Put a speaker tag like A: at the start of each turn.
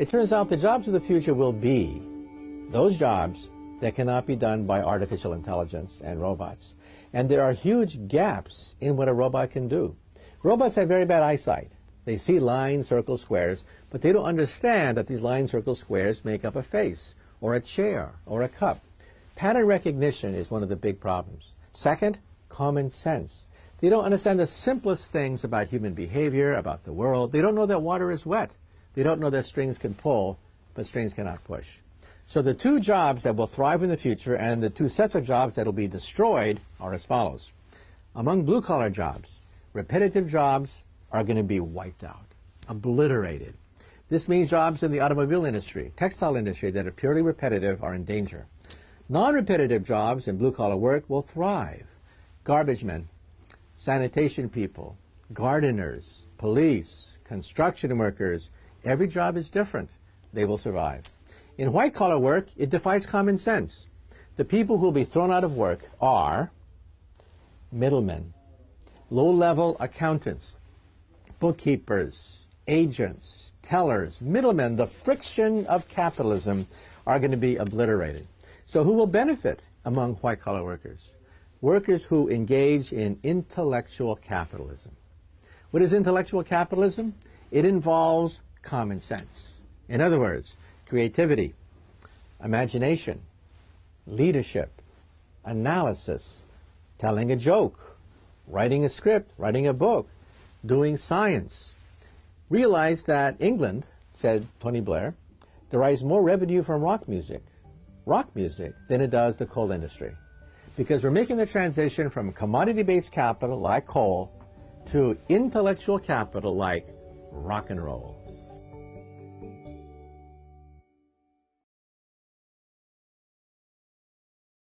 A: It turns out the jobs of the future will be those jobs that cannot be done by artificial intelligence and robots. And there are huge gaps in what a robot can do. Robots have very bad eyesight. They see lines, circles, squares, but they don't understand that these lines, circles, squares make up a face, or a chair, or a cup. Pattern recognition is one of the big problems. Second, common sense. They don't understand the simplest things about human behavior, about the world. They don't know that water is wet. They don't know that strings can pull, but strings cannot push. So the two jobs that will thrive in the future and the two sets of jobs that will be destroyed are as follows. Among blue-collar jobs, repetitive jobs are going to be wiped out, obliterated. This means jobs in the automobile industry, textile industry that are purely repetitive are in danger. Non-repetitive jobs in blue-collar work will thrive. Garbage men, sanitation people, gardeners, police, construction workers, Every job is different. They will survive. In white collar work, it defies common sense. The people who will be thrown out of work are middlemen, low level accountants, bookkeepers, agents, tellers, middlemen, the friction of capitalism are going to be obliterated. So, who will benefit among white collar workers? Workers who engage in intellectual capitalism. What is intellectual capitalism? It involves common sense. In other words, creativity, imagination, leadership, analysis, telling a joke, writing a script, writing a book, doing science. Realize that England, said Tony Blair, derives more revenue from rock music, rock music, than it does the coal industry. Because we're making the transition from commodity-based capital like coal to intellectual capital like rock and roll.